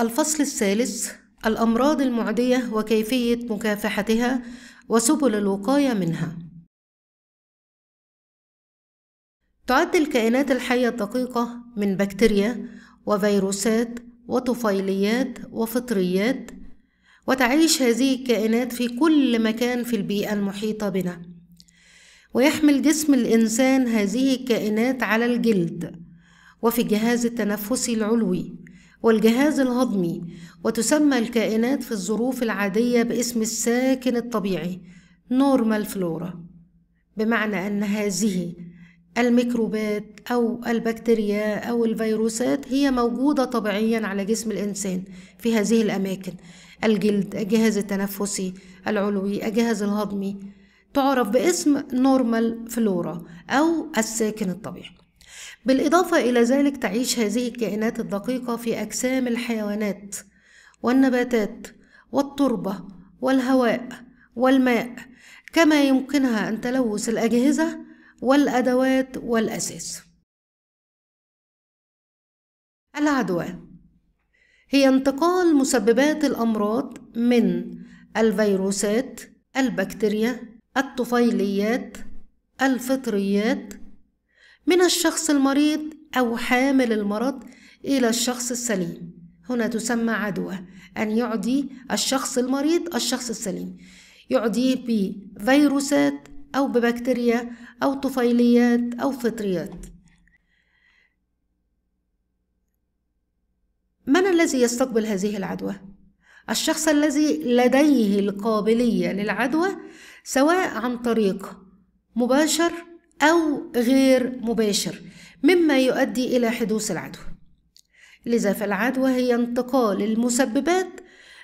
الفصل الثالث الأمراض المعدية وكيفية مكافحتها وسبل الوقاية منها تعد الكائنات الحية الدقيقة من بكتيريا وفيروسات وطفيليات وفطريات وتعيش هذه الكائنات في كل مكان في البيئة المحيطة بنا ويحمل جسم الإنسان هذه الكائنات على الجلد وفي الجهاز التنفسي العلوي والجهاز الهضمي وتسمى الكائنات في الظروف العادية باسم الساكن الطبيعي نورمال فلورا بمعنى أن هذه الميكروبات أو البكتيريا أو الفيروسات هي موجودة طبيعيا على جسم الإنسان في هذه الأماكن الجلد الجهاز التنفسي العلوي الجهاز الهضمي تعرف باسم نورمال فلورا أو الساكن الطبيعي بالإضافة إلى ذلك تعيش هذه الكائنات الدقيقة في أجسام الحيوانات والنباتات والتربة والهواء والماء كما يمكنها أن تلوث الأجهزة والأدوات والأساس العدوى هي انتقال مسببات الأمراض من الفيروسات البكتيريا الطفيليات الفطريات من الشخص المريض أو حامل المرض إلى الشخص السليم هنا تسمى عدوى أن يعدي الشخص المريض الشخص السليم يعدي بفيروسات أو ببكتيريا أو طفيليات أو فطريات من الذي يستقبل هذه العدوى؟ الشخص الذي لديه القابلية للعدوى سواء عن طريق مباشر أو غير مباشر مما يؤدي إلى حدوث العدوى لذا فالعدوى هي انتقال المسببات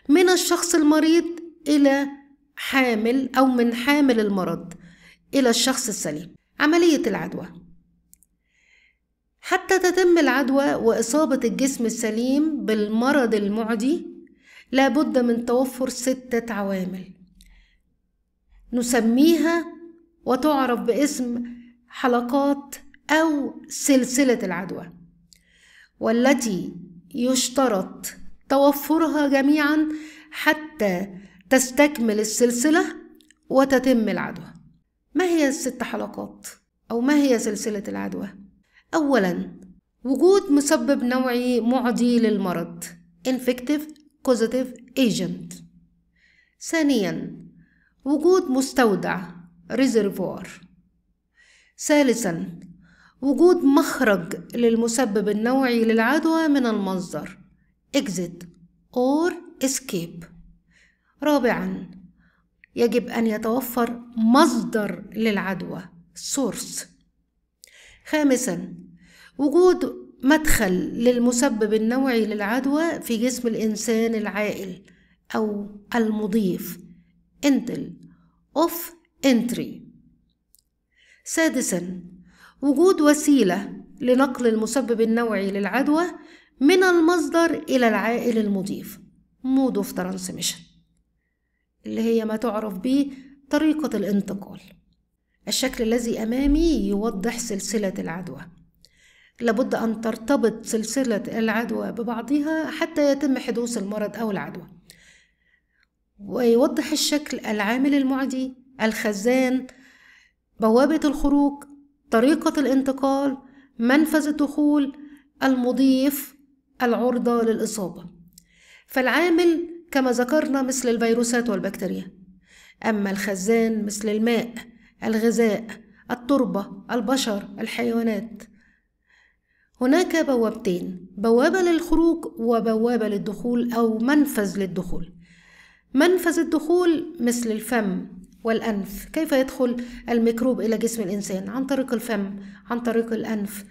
من الشخص المريض إلى حامل أو من حامل المرض إلى الشخص السليم عملية العدوى حتى تتم العدوى وإصابة الجسم السليم بالمرض المعدي لابد من توفر ستة عوامل نسميها وتعرف باسم حلقات أو سلسلة العدوى والتي يشترط توفرها جميعا حتى تستكمل السلسلة وتتم العدوى ما هي الست حلقات أو ما هي سلسلة العدوى؟ أولا وجود مسبب نوعي معدي للمرض infective causative agent ثانيا وجود مستودع reservoir ثالثا وجود مخرج للمسبب النوعي للعدوى من المصدر exit or escape رابعا يجب أن يتوفر مصدر للعدوى source خامسا وجود مدخل للمسبب النوعي للعدوى في جسم الإنسان العائل أو المضيف intel of entry سادسا وجود وسيلة لنقل المسبب النوعي للعدوى من المصدر إلى العائل المضيف مود اوف ترانسميشن اللي هي ما تعرف به طريقة الانتقال الشكل الذي أمامي يوضح سلسلة العدوى لابد أن ترتبط سلسلة العدوى ببعضها حتى يتم حدوث المرض أو العدوى ويوضح الشكل العامل المعدي الخزان بوابة الخروج طريقة الانتقال منفذ الدخول المضيف العرضة للإصابة فالعامل كما ذكرنا مثل الفيروسات والبكتيريا أما الخزان مثل الماء الغذاء التربة البشر الحيوانات هناك بوابتين بوابة للخروج وبوابة للدخول أو منفذ للدخول منفذ الدخول مثل الفم والأنف كيف يدخل الميكروب إلى جسم الإنسان عن طريق الفم عن طريق الأنف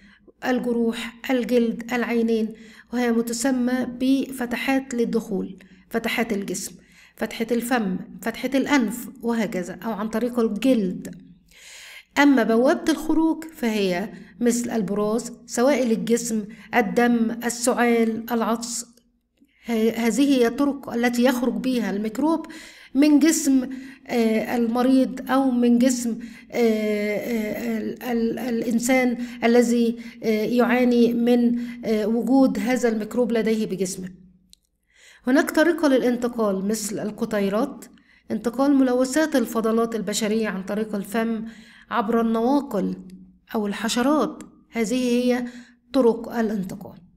الجروح الجلد العينين وهي متسمى بفتحات للدخول فتحات الجسم فتحة الفم فتحة الأنف وهكذا أو عن طريق الجلد أما بوابة الخروج فهي مثل البراز سوائل الجسم الدم السعال العطس هذه هي الطرق التي يخرج بها الميكروب من جسم آه، المريض أو من جسم آه، آه، الإنسان الذي يعاني من وجود هذا الميكروب لديه بجسمه هناك طريقة للانتقال مثل القطيرات انتقال ملوثات الفضلات البشرية عن طريق الفم عبر النواقل أو الحشرات هذه هي طرق الانتقال